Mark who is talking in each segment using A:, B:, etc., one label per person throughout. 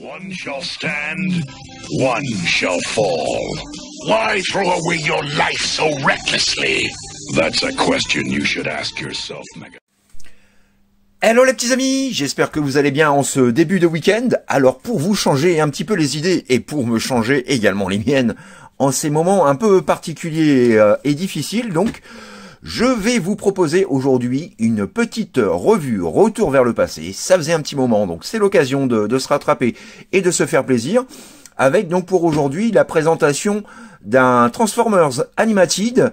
A: One shall stand, one shall fall. Why throw away your life so recklessly? That's a question you should ask yourself, Mega. Hello les petits amis, j'espère que vous allez bien en ce début de week-end. Alors pour vous changer un petit peu les idées et pour me changer également les miennes en ces moments un peu particuliers euh, et difficiles, donc je vais vous proposer aujourd'hui une petite revue retour vers le passé. Ça faisait un petit moment, donc c'est l'occasion de, se rattraper et de se faire plaisir. Avec donc pour aujourd'hui la présentation d'un Transformers Animated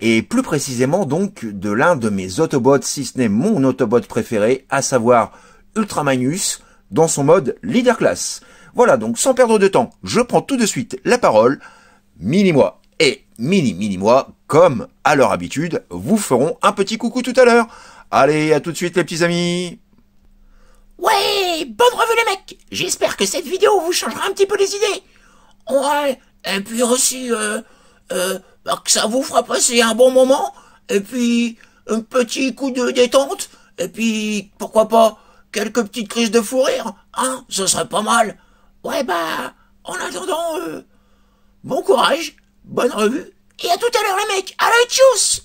A: et plus précisément donc de l'un de mes Autobots, si ce n'est mon Autobot préféré, à savoir Ultramanus dans son mode Leader Class. Voilà donc sans perdre de temps, je prends tout de suite la parole. Mini-moi et Mini Mini Moi, comme à leur habitude, vous feront un petit coucou tout à l'heure. Allez, à tout de suite les petits amis Ouais, bonne revue les mecs J'espère que cette vidéo vous changera un petit peu les idées Ouais, et puis aussi, euh, euh, bah, que ça vous fera passer un bon moment, et puis un petit coup de détente, et puis, pourquoi pas, quelques petites crises de fou rire, hein, ce serait pas mal Ouais bah, en attendant, euh, bon courage bonne revue, et à tout à l'heure les mecs, allez tchuss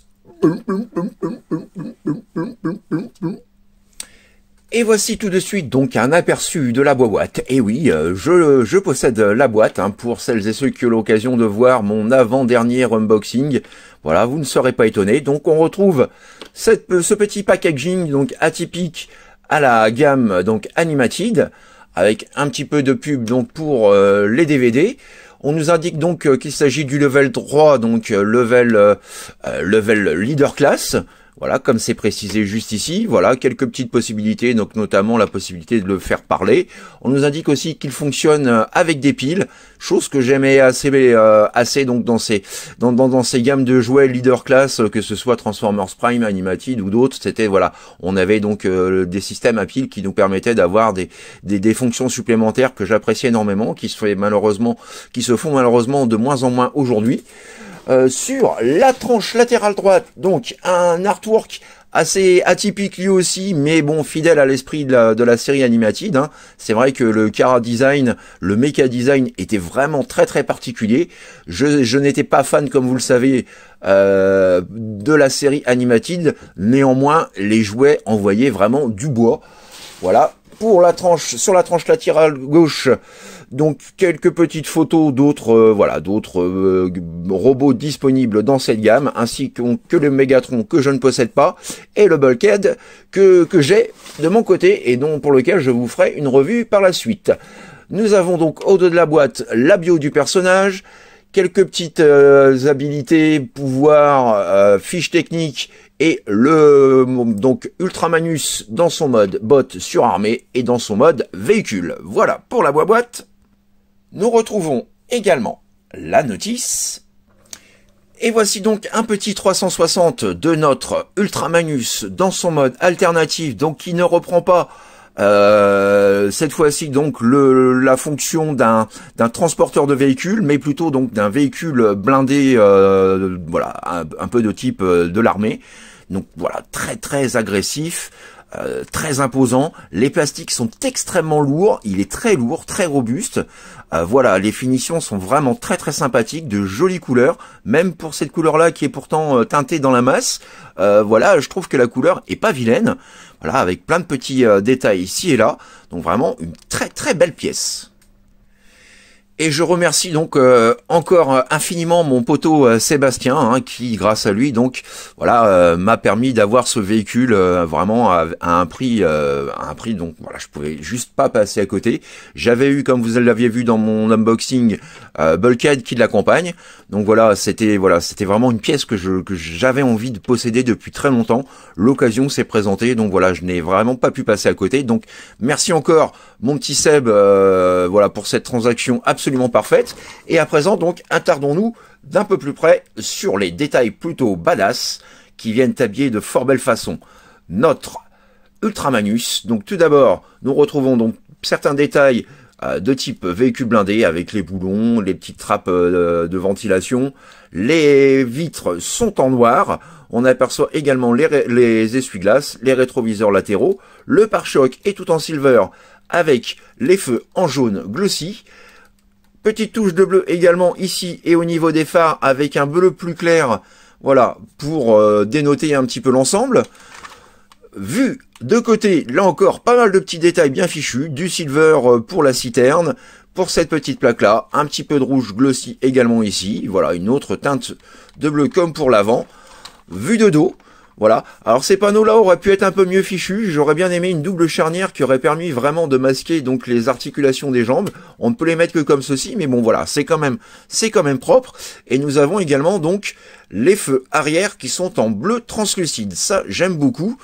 A: et voici tout de suite donc un aperçu de la boîte. Et oui, euh, je, je possède la boîte hein, pour celles et ceux qui ont l'occasion de voir mon avant-dernier unboxing. Voilà, vous ne serez pas étonnés. Donc on retrouve euh, ce petit packaging donc atypique à la gamme donc Animated avec un petit peu de pub donc pour euh, les DVD. On nous indique donc euh, qu'il s'agit du level 3, donc euh, level, euh, level leader class, voilà, comme c'est précisé juste ici, voilà, quelques petites possibilités, donc notamment la possibilité de le faire parler. On nous indique aussi qu'il fonctionne euh, avec des piles, chose que j'aimais assez, euh, assez donc dans ces, dans, dans, dans, ces gammes de jouets leader class, euh, que ce soit Transformers Prime, Animated ou d'autres, c'était, voilà, on avait donc des systèmes à piles qui nous permettaient d'avoir des, des, fonctions supplémentaires que j'appréciais énormément, qui se, malheureusement, qui se font malheureusement de moins en moins aujourd'hui. Euh, sur la tranche latérale droite. Donc un artwork assez atypique lui aussi, mais bon, fidèle à l'esprit de la, série animatide. Hein. C'est vrai que le Cara Design, le Mecha Design était vraiment très très particulier. Je, n'étais pas fan, comme vous le savez, euh, de la série animatide. Néanmoins, les jouets envoyaient vraiment du bois. Voilà. Pour la tranche, sur la tranche latérale gauche, donc quelques petites photos d'autres euh, voilà d'autres euh, robots disponibles dans cette gamme, ainsi que, le Megatron que je ne possède pas et le Bulkhead que, que j'ai de mon côté et dont pour lequel je vous ferai une revue par la suite. Nous avons donc au dos de la boîte la bio du personnage, quelques petites euh, habilités, pouvoirs, fiches techniques et le donc Ultramanus dans son mode bot surarmé et dans son mode véhicule. Voilà pour la boîte. Nous retrouvons également la notice. Et voici donc un petit 360 de notre Ultramanus dans son mode alternatif, donc qui ne reprend pas euh, cette fois-ci donc la fonction d'un transporteur de véhicule, mais plutôt donc d'un véhicule blindé, euh, voilà, un, un, peu de type euh, de l'armée. Donc voilà, très très agressif. Euh, très imposant. Les plastiques sont extrêmement lourds. Il est très lourd, très robuste. Euh, voilà, les finitions sont vraiment très très sympathiques, de jolies couleurs. Même pour cette couleur-là qui est pourtant euh, teintée dans la masse. voilà, je trouve que la couleur est pas vilaine. Voilà, avec plein de petits détails ici et là. Donc vraiment une très très belle pièce. Et je remercie donc euh, encore euh, infiniment mon poteau euh, Sébastien, hein, qui grâce à lui donc voilà m'a permis d'avoir ce véhicule vraiment à, un prix, un prix donc voilà je pouvais juste pas passer à côté. J'avais eu comme vous l'aviez vu dans mon unboxing Bulkhead qui l'accompagne. Donc voilà c'était voilà c'était vraiment une pièce que je que j'avais envie de posséder depuis très longtemps. L'occasion s'est présentée donc voilà je n'ai vraiment pas pu passer à côté. Donc merci encore mon petit Seb, euh, voilà, pour cette transaction absolument parfaite. Et à présent, donc, attardons-nous d'un peu plus près sur les détails plutôt badass qui viennent habiller de fort belle façon notre Ultramanus. Donc, tout d'abord, nous retrouvons donc certains détails euh, de type véhicule blindé avec les boulons, les petites trappes euh, de ventilation. Les vitres sont en noir. On aperçoit également les, les essuie-glaces, les rétroviseurs latéraux. Le pare-choc est tout en silver avec les feux en jaune glossy. Petite touche de bleu également ici et au niveau des phares avec un bleu plus clair, voilà, pour euh, dénoter un petit peu l'ensemble. Vu de côté, là encore, pas mal de petits détails bien fichus, du silver euh, pour la citerne, pour cette petite plaque-là, un petit peu de rouge glossy également ici, voilà, une autre teinte de bleu comme pour l'avant. Vu de dos, voilà. Alors ces panneaux-là auraient pu être un peu mieux fichus. J'aurais bien aimé une double charnière qui aurait permis vraiment de masquer donc les articulations des jambes. On ne peut les mettre que comme ceci, mais bon voilà, c'est quand même, c'est quand même propre. Et nous avons également donc les feux arrière qui sont en bleu translucide. Ça, j'aime beaucoup.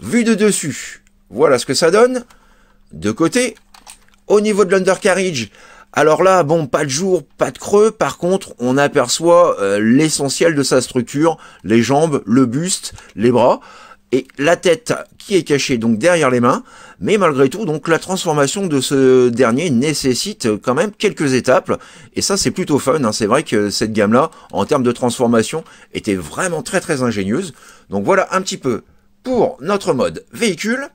A: Vu de dessus, voilà ce que ça donne. De côté, au niveau de l'undercarriage, alors là, bon, pas de jour, pas de creux. Par contre, on aperçoit euh, l'essentiel de sa structure, les jambes, le buste, les bras et la tête qui est cachée donc derrière les mains. Mais malgré tout, donc la transformation de ce dernier nécessite euh, quand même quelques étapes. Et ça, c'est plutôt fun. Hein. C'est vrai que cette gamme-là, en termes de transformation, était vraiment très très ingénieuse. Donc voilà un petit peu pour notre mode véhicule.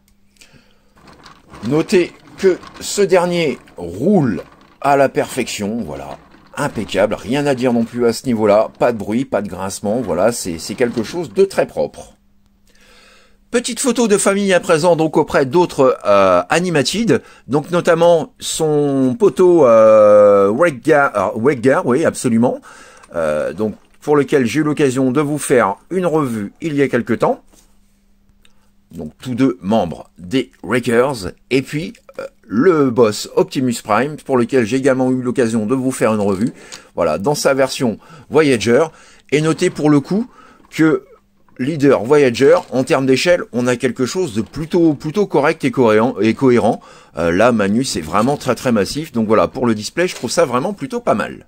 A: Notez que ce dernier roule à la perfection, voilà. Impeccable, rien à dire non plus à ce niveau-là, pas de bruit, pas de grincement, voilà, c'est quelque chose de très propre. Petite photo de famille à présent donc auprès d'autres euh, animatides, donc notamment son poteau euh, Weggar, oui absolument, euh, donc pour lequel j'ai eu l'occasion de vous faire une revue il y a quelque temps. Donc tous deux membres des Rakers, et puis le boss Optimus Prime, pour lequel j'ai également eu l'occasion de vous faire une revue, voilà, dans sa version Voyager, et notez pour le coup que Leader Voyager, en termes d'échelle, on a quelque chose de plutôt plutôt correct et cohérent. Euh, là, Manu, est vraiment très très massif, donc voilà, pour le display, je trouve ça vraiment plutôt pas mal.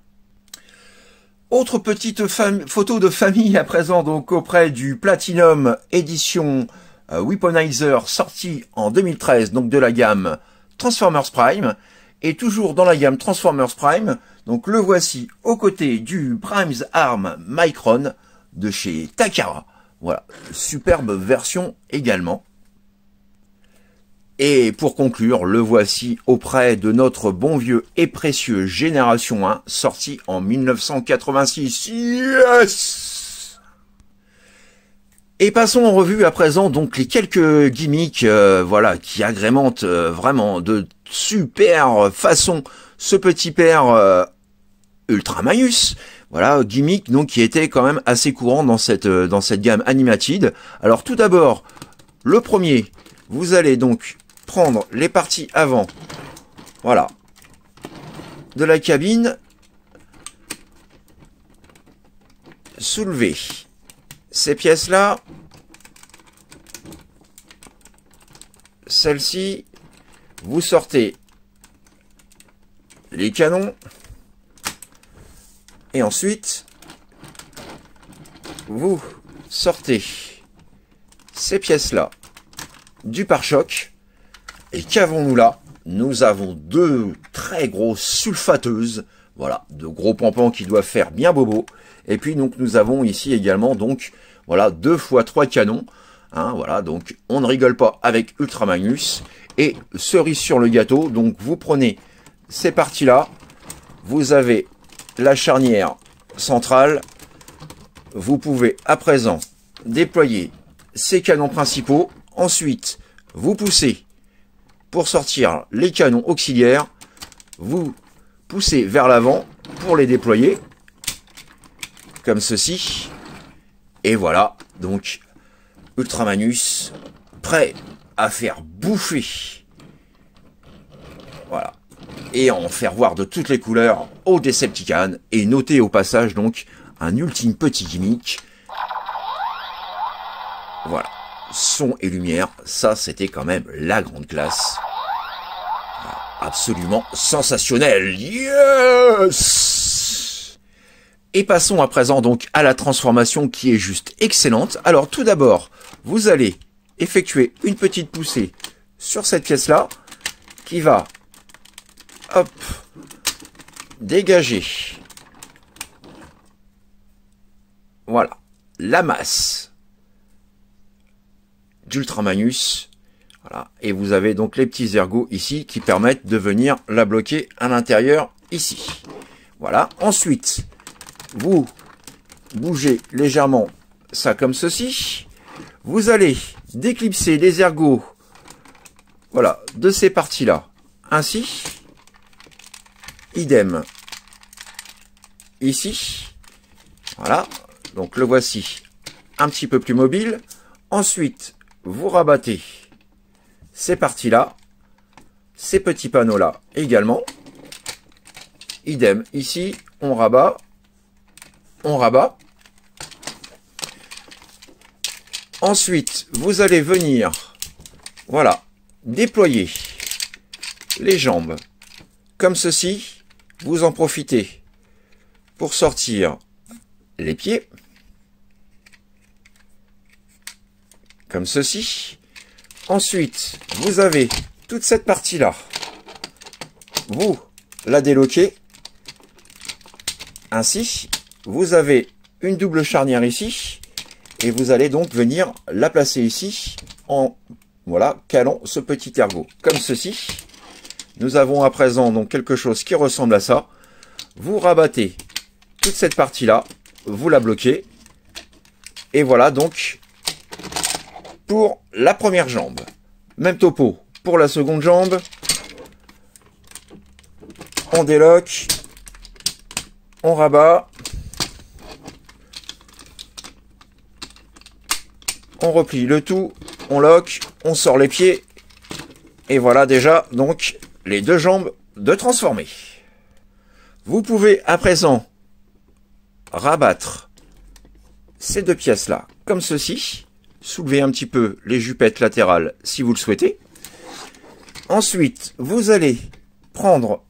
A: Autre petite photo de famille à présent donc auprès du Platinum Edition euh, Weaponizer sorti en 2013, donc de la gamme Transformers Prime, et toujours dans la gamme Transformers Prime, donc le voici aux côtés du Prime's Arm Micron de chez Takara. Voilà, superbe version également. Et pour conclure, le voici auprès de notre bon vieux et précieux Génération 1, sorti en 1986. Yes et passons en revue à présent donc les quelques gimmicks euh, voilà qui agrémentent euh, vraiment de super façon ce petit père euh, Ultra Maïus. Voilà, gimmick donc qui était quand même assez courant dans cette dans cette gamme animatide. Alors tout d'abord, le premier, vous allez donc prendre les parties avant. Voilà. De la cabine soulever ces pièces-là, celle-ci, vous sortez les canons, et ensuite, vous sortez ces pièces-là du pare-choc, et qu'avons-nous là Nous avons deux très grosses sulfateuses, voilà, de gros pampans qui doivent faire bien bobo, et puis donc nous avons ici également donc voilà, deux fois trois canons. Hein, voilà, donc on ne rigole pas avec Ultramagnus. Et cerise sur le gâteau, donc vous prenez ces parties-là. Vous avez la charnière centrale. Vous pouvez à présent déployer ces canons principaux. Ensuite, vous poussez pour sortir les canons auxiliaires. Vous poussez vers l'avant pour les déployer, comme ceci. Et voilà, donc Ultramanus, prêt à faire bouffer. Voilà. Et en faire voir de toutes les couleurs au Decepticons Et noter au passage donc un ultime petit gimmick. Voilà. Son et lumière, ça c'était quand même la grande classe. Absolument sensationnel. Yes et passons à présent donc à la transformation qui est juste excellente. Alors tout d'abord, vous allez effectuer une petite poussée sur cette pièce-là qui va hop, dégager voilà, la masse d'Ultramanus. Voilà. Et vous avez donc les petits ergots ici qui permettent de venir la bloquer à l'intérieur ici. Voilà. Ensuite, vous bougez légèrement ça comme ceci, vous allez déclipser les ergots voilà, de ces parties-là. Ainsi, idem ici, voilà, donc le voici un petit peu plus mobile. Ensuite, vous rabattez ces parties-là, ces petits panneaux-là également. Idem ici, on rabat, on rabat. Ensuite, vous allez venir, voilà, déployer les jambes. Comme ceci, vous en profitez pour sortir les pieds. Comme ceci. Ensuite, vous avez toute cette partie-là. Vous la déloquez. Ainsi vous avez une double charnière ici, et vous allez donc venir la placer ici en voilà, calant ce petit ergot comme ceci. Nous avons à présent donc quelque chose qui ressemble à ça. Vous rabattez toute cette partie là, vous la bloquez et voilà donc pour la première jambe. Même topo pour la seconde jambe. On déloque, on rabat, on replie le tout, on loque, on sort les pieds, et voilà déjà donc les deux jambes de transformer. Vous pouvez à présent rabattre ces deux pièces là comme ceci, soulever un petit peu les jupettes latérales si vous le souhaitez. Ensuite, vous allez prendre,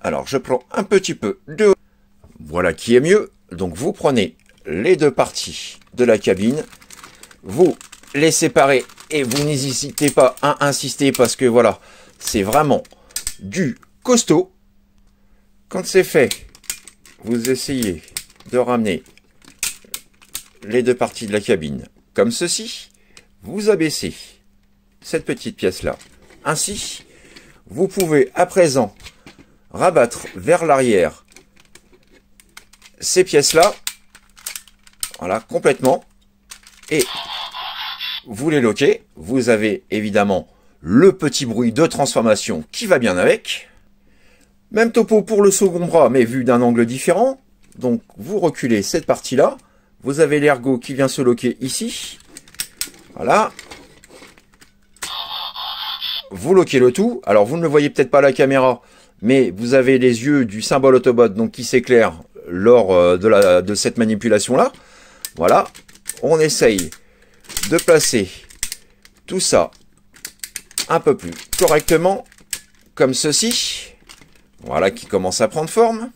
A: alors je prends un petit peu de... Voilà qui est mieux, donc vous prenez les deux parties de la cabine vous les séparez et vous n'hésitez pas à insister parce que voilà, c'est vraiment du costaud. Quand c'est fait, vous essayez de ramener les deux parties de la cabine comme ceci. Vous abaissez cette petite pièce-là. Ainsi, vous pouvez à présent rabattre vers l'arrière ces pièces-là. Voilà, complètement. Et vous les loquez, vous avez évidemment le petit bruit de transformation qui va bien avec. Même topo pour le second bras, mais vu d'un angle différent. Donc vous reculez cette partie-là. Vous avez l'ergot qui vient se loquer ici. Voilà. Vous loquez le tout. Alors vous ne le voyez peut-être pas à la caméra, mais vous avez les yeux du symbole Autobot donc qui s'éclaire lors euh, de, la, de cette manipulation-là. Voilà. On essaye de placer tout ça un peu plus correctement, comme ceci. Voilà qui commence à prendre forme.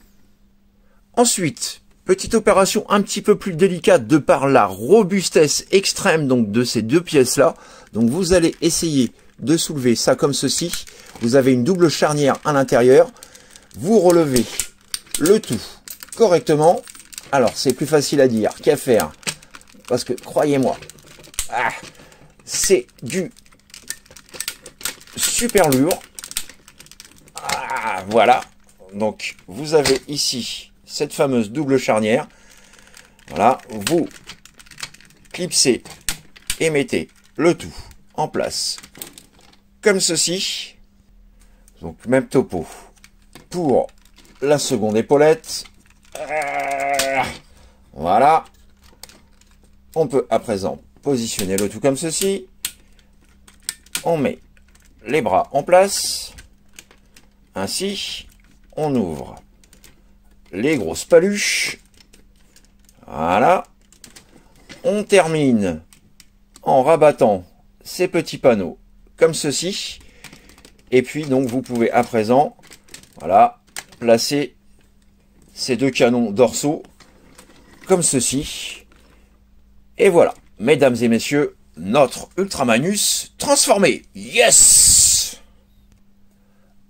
A: Ensuite, petite opération un petit peu plus délicate de par la robustesse extrême donc de ces deux pièces-là. Donc vous allez essayer de soulever ça comme ceci. Vous avez une double charnière à l'intérieur. Vous relevez le tout correctement. Alors c'est plus facile à dire qu'à faire. Parce que croyez-moi, ah, c'est du super lourd. Ah, voilà. Donc, vous avez ici cette fameuse double charnière. Voilà, vous clipsez et mettez le tout en place comme ceci. Donc, même topo pour la seconde épaulette. Ah, voilà. On peut à présent positionner le tout comme ceci. On met les bras en place. Ainsi, on ouvre les grosses paluches. Voilà. On termine en rabattant ces petits panneaux comme ceci. Et puis, donc, vous pouvez à présent, voilà, placer ces deux canons dorsaux comme ceci. Et voilà mesdames et messieurs, notre Ultramanus transformé. Yes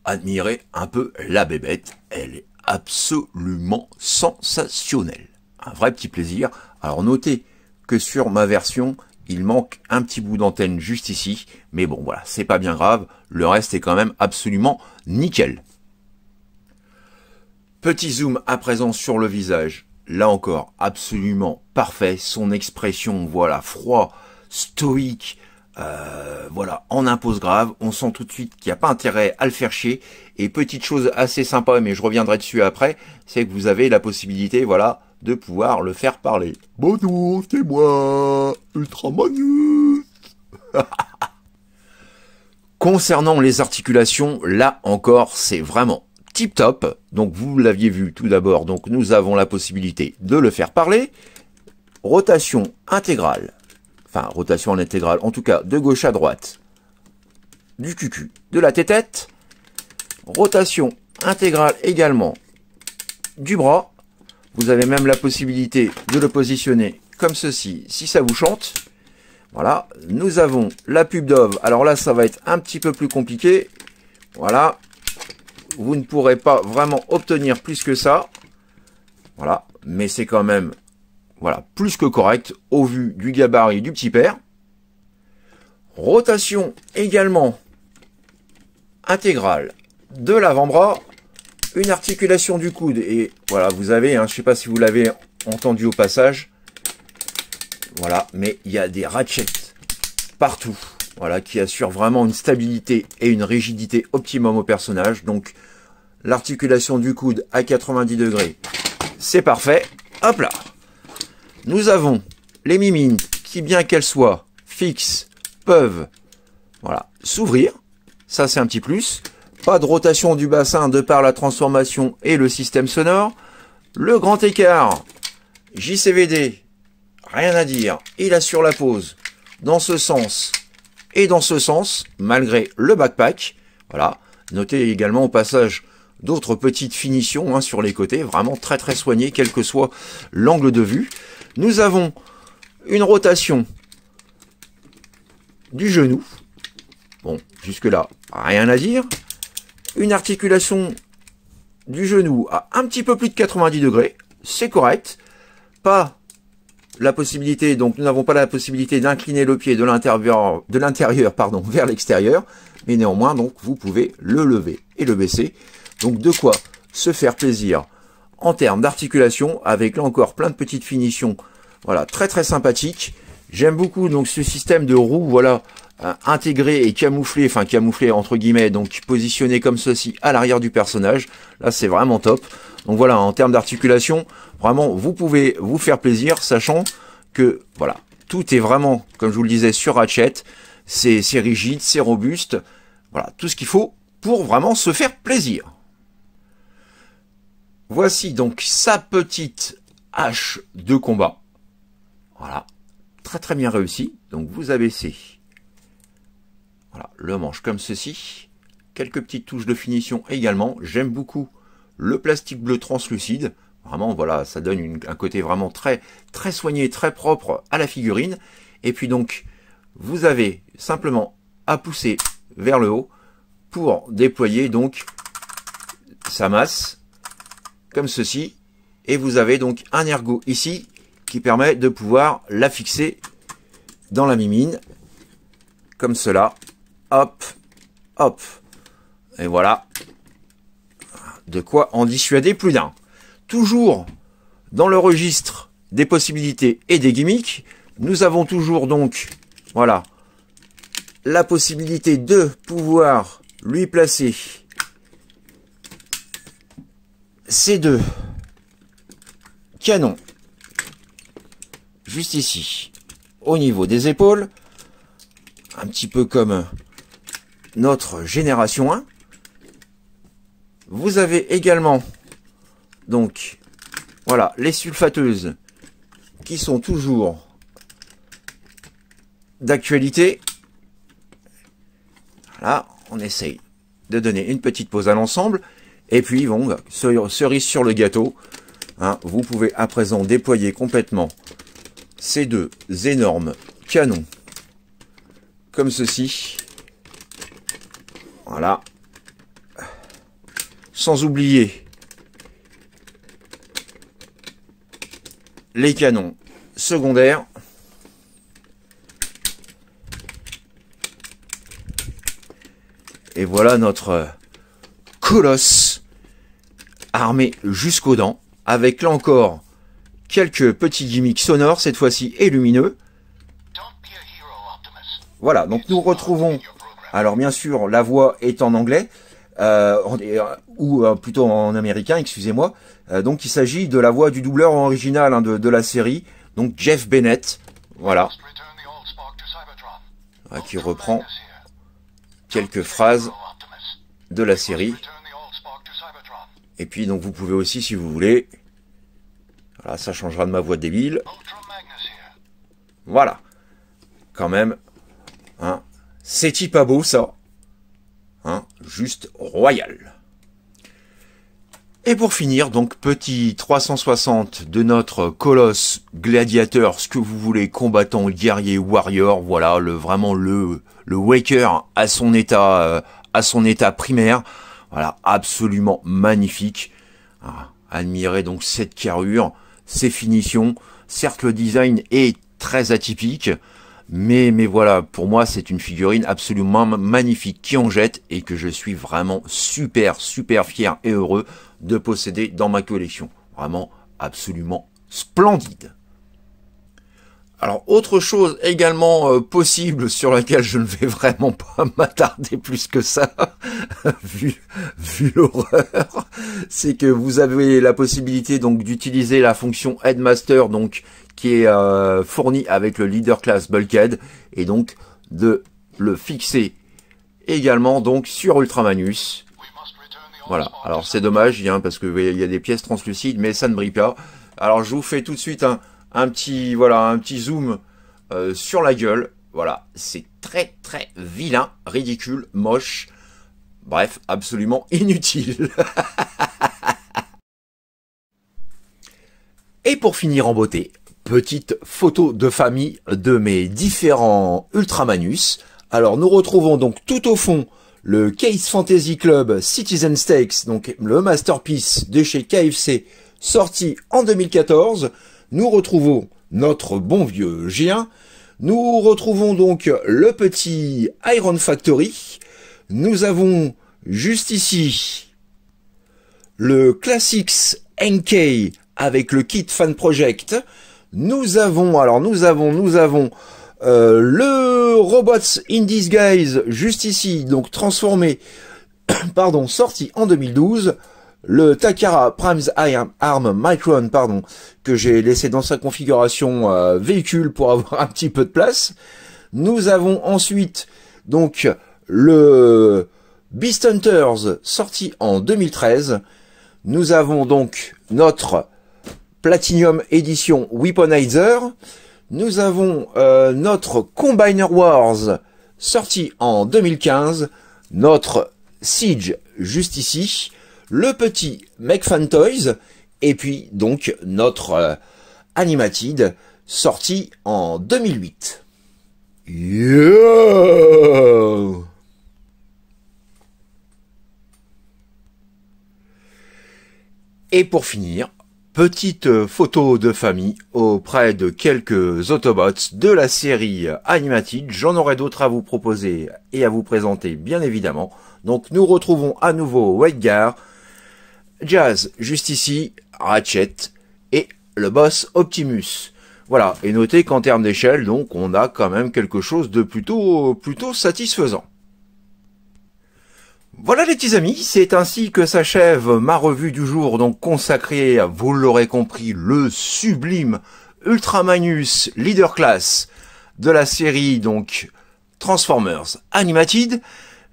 A: Admirez un peu la bébête, elle est absolument sensationnelle. Un vrai petit plaisir. Alors notez que sur ma version, il manque un petit bout d'antenne juste ici, mais bon voilà, c'est pas bien grave, le reste est quand même absolument nickel. Petit zoom à présent sur le visage là encore, absolument parfait. Son expression, voilà, froid, stoïque, euh, voilà, en impose grave. On sent tout de suite qu'il n'y a pas intérêt à le faire chier. Et petite chose assez sympa, mais je reviendrai dessus après, c'est que vous avez la possibilité, voilà, de pouvoir le faire parler. Bonjour, c'est moi, Ultramanus Concernant les articulations, là encore, c'est vraiment tip top. Donc vous l'aviez vu tout d'abord, donc nous avons la possibilité de le faire parler. Rotation intégrale, enfin rotation en intégrale, en tout cas de gauche à droite, du cucu, de la tête Rotation intégrale également du bras. Vous avez même la possibilité de le positionner comme ceci, si ça vous chante. Voilà, nous avons la pub Dove. Alors là, ça va être un petit peu plus compliqué. Voilà, vous ne pourrez pas vraiment obtenir plus que ça. Voilà, mais c'est quand même voilà, plus que correct au vu du gabarit du petit père. Rotation également intégrale de l'avant-bras, une articulation du coude. Et voilà, vous avez, hein, je ne sais pas si vous l'avez entendu au passage, voilà, mais il y a des ratchets partout voilà, qui assure vraiment une stabilité et une rigidité optimum au personnage. Donc l'articulation du coude à 90 degrés, c'est parfait. Hop là Nous avons les mimines qui, bien qu'elles soient fixes, peuvent voilà, s'ouvrir. Ça, c'est un petit plus. Pas de rotation du bassin de par la transformation et le système sonore. Le grand écart, JCVD, rien à dire. Il assure la pose dans ce sens et dans ce sens, malgré le backpack, voilà, notez également au passage d'autres petites finitions hein, sur les côtés, vraiment très très soignées, quel que soit l'angle de vue. Nous avons une rotation du genou. Bon, jusque-là, rien à dire. Une articulation du genou à un petit peu plus de 90 degrés, c'est correct. Pas la possibilité, donc nous n'avons pas la possibilité d'incliner le pied de l'intérieur de l'intérieur pardon vers l'extérieur, mais néanmoins donc vous pouvez le lever et le baisser. Donc de quoi se faire plaisir en termes d'articulation, avec là encore plein de petites finitions, voilà, très très sympathique J'aime beaucoup donc ce système de roue, voilà, intégré et camouflé, enfin camouflé entre guillemets, donc positionné comme ceci à l'arrière du personnage. Là, c'est vraiment top. Donc voilà, en termes d'articulation, vraiment, vous pouvez vous faire plaisir, sachant que, voilà, tout est vraiment, comme je vous le disais, sur Ratchet. C'est rigide, c'est robuste. Voilà, tout ce qu'il faut pour vraiment se faire plaisir. Voici donc sa petite hache de combat. Voilà, très très bien réussi. Donc vous abaissez le manche comme ceci. Quelques petites touches de finition également. J'aime beaucoup le plastique bleu translucide. Vraiment, voilà, ça donne un côté vraiment très, très soigné, très propre à la figurine. Et puis donc, vous avez simplement à pousser vers le haut pour déployer donc sa masse comme ceci. Et vous avez donc un ergot ici qui permet de pouvoir la fixer dans la mimine comme cela Hop, hop. Et voilà. De quoi en dissuader plus d'un. Toujours dans le registre des possibilités et des gimmicks, nous avons toujours donc, voilà, la possibilité de pouvoir lui placer ces deux canons juste ici au niveau des épaules un petit peu comme notre génération 1. Vous avez également, donc, voilà, les sulfateuses qui sont toujours d'actualité. Voilà, on essaye de donner une petite pause à l'ensemble. Et puis, bon, bah, cerise sur le gâteau, hein, vous pouvez à présent déployer complètement ces deux énormes canons, comme ceci. Voilà. Sans oublier les canons secondaires. Et voilà notre colosse armé jusqu'aux dents, avec là encore quelques petits gimmicks sonores, cette fois-ci et lumineux. Voilà, donc nous retrouvons alors bien sûr, la voix est en anglais. Euh, euh, ou euh, plutôt en américain, excusez-moi. donc il s'agit de la voix du doubleur original hein, de, la série, donc Jeff Bennett, voilà, ah, qui reprend quelques phrases de la série. Et puis donc vous pouvez aussi, si vous voulez, voilà, ça changera de ma voix débile. Voilà, quand même, hein, c'est-y pas beau, ça hein Juste royal. Et pour finir, donc petit 360 de notre colosse gladiateur, ce que vous voulez, combattant, guerrier, warrior, voilà, le vraiment le le waker à son état euh, à son état primaire. Voilà, absolument magnifique. Ah, admirez donc cette carrure, ses finitions. Certes, le design est très atypique, mais, mais voilà, pour moi, c'est une figurine absolument magnifique qui en jette et que je suis vraiment super, super fier et heureux de posséder dans ma collection. Vraiment absolument splendide. Alors autre chose également euh, possible sur laquelle je ne vais vraiment pas m'attarder plus que ça, vu, vu l'horreur, c'est que vous avez la possibilité donc d'utiliser la fonction Headmaster donc qui est euh, fourni avec le leader class bulkhead et donc de le fixer également donc sur Ultramanus. Voilà, alors c'est dommage hein, parce que il y a des pièces translucides mais ça ne brille pas. Alors je vous fais tout de suite un, petit voilà un petit zoom euh, sur la gueule. Voilà, c'est très très vilain, ridicule, moche. Bref, absolument inutile. Et pour finir en beauté, petite photo de famille de mes différents Ultramanus. Alors nous retrouvons donc tout au fond le Case Fantasy Club Citizen Stakes, donc le masterpiece de chez KFC, sorti en 2014. Nous retrouvons notre bon vieux G1. Nous retrouvons donc le petit Iron Factory. Nous avons juste ici le Classics NK avec le kit Fan Project. Nous avons, alors nous avons, nous avons euh, le Robots in Disguise, juste ici, donc transformé, pardon, sorti en 2012. Le Takara Primes Arm Micron, pardon, que j'ai laissé dans sa configuration euh, véhicule pour avoir un petit peu de place. Nous avons ensuite, donc, le Beast Hunters, sorti en 2013. Nous avons donc notre Platinum Edition Weaponizer. Nous avons euh, notre Combiner Wars sorti en 2015, notre Siege juste ici, le petit McFan Toys et puis donc notre euh, Animatid Animated sorti en 2008. et pour finir, petite euh, photo de famille auprès de quelques Autobots de la série Animated. J'en aurai d'autres à vous proposer et à vous présenter, bien évidemment. Donc nous retrouvons à nouveau Wedgar, Jazz juste ici, Ratchet et le boss Optimus. Voilà, et notez qu'en termes d'échelle, donc, on a quand même quelque chose de plutôt, plutôt satisfaisant. Voilà les petits amis, c'est ainsi que s'achève ma revue du jour, donc consacrée à, vous l'aurez compris, le sublime Ultramanus Leader Class de la série donc Transformers Animated.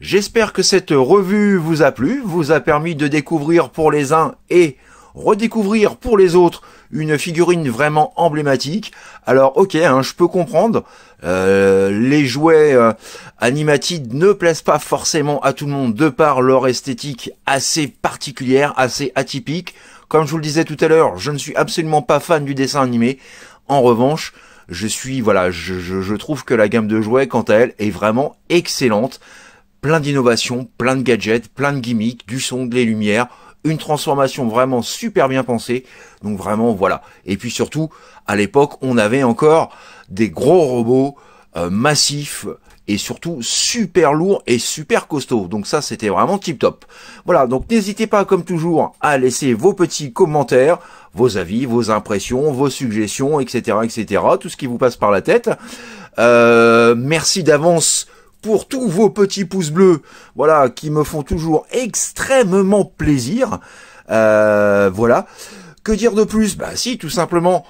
A: J'espère que cette revue vous a plu, vous a permis de découvrir pour les uns et redécouvrir pour les autres une figurine vraiment emblématique. Alors ok, hein, je peux comprendre, euh, les jouets euh, animatiques ne plaisent pas forcément à tout le monde de par leur esthétique assez particulière, assez atypique. Comme je vous le disais tout à l'heure, je ne suis absolument pas fan du dessin animé. En revanche, je suis voilà, je, je trouve que la gamme de jouets, quant à elle, est vraiment excellente plein d'innovations, plein de gadgets, plein de gimmicks, du son, des lumières une transformation vraiment super bien pensée. Donc vraiment voilà. Et puis surtout, à l'époque, on avait encore des gros robots euh, massifs et surtout super lourds et super costaud. Donc ça, c'était vraiment tip top. Voilà, donc n'hésitez pas, comme toujours, à laisser vos petits commentaires, vos avis, vos impressions, vos suggestions, etc., etc., tout ce qui vous passe par la tête. Euh, merci d'avance pour tous vos petits pouces bleus, voilà, qui me font toujours extrêmement plaisir. Euh, voilà. Que dire de plus Bah si, tout simplement,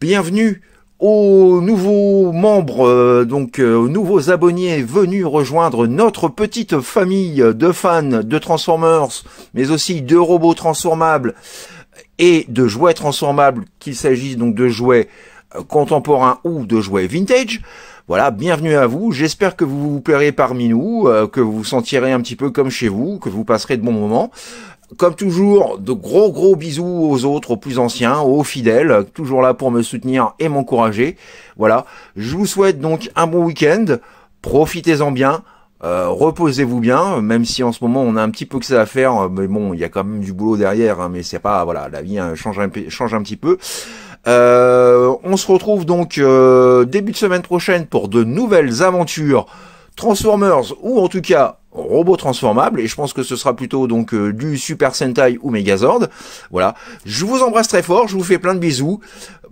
A: bienvenue aux nouveaux membres, euh, donc euh, aux nouveaux abonnés venus rejoindre notre petite famille de fans de Transformers, mais aussi de robots transformables et de jouets transformables, qu'il s'agisse donc de jouets contemporains ou de jouets vintage. Voilà, bienvenue à vous. J'espère que vous vous plairez parmi nous, euh, que vous vous sentirez un petit peu comme chez vous, que vous passerez de bons moments. Comme toujours, de gros gros bisous aux autres, aux plus anciens, aux fidèles, toujours là pour me soutenir et m'encourager. Voilà, je vous souhaite donc un bon week-end, profitez-en bien, euh, reposez-vous bien, même si en ce moment on a un petit peu que ça à faire, euh, mais bon, il y a quand même du boulot derrière, hein, mais c'est pas, voilà, la vie hein, change, un, change un petit peu. Euh, on se retrouve donc euh, début de semaine prochaine pour de nouvelles aventures Transformers ou en tout cas robot transformables et je pense que ce sera plutôt donc euh, du Super Sentai ou Megazord. Voilà, je vous embrasse très fort, je vous fais plein de bisous.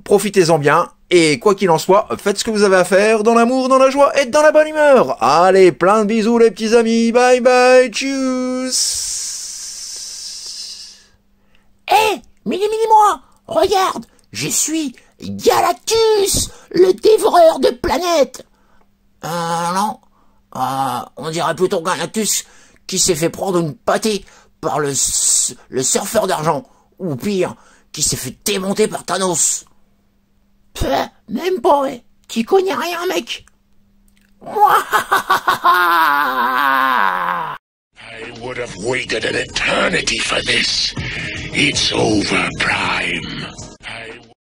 A: Profitez-en bien et quoi qu'il en soit, faites ce que vous avez à faire dans l'amour, dans la joie et dans la bonne humeur. Allez, plein de bisous les petits amis. Bye bye. Tchuss. hey, eh, mini mini moi, regarde je suis Galactus, le dévoreur de planètes. Euh, non. Euh, on dirait plutôt Galactus qui s'est fait prendre une pâtée par le, le surfeur d'argent, ou pire, qui s'est fait démonter par Thanos. même pas, ouais. Tu connais rien, mec. I would have waited an eternity for this. It's over, Prime.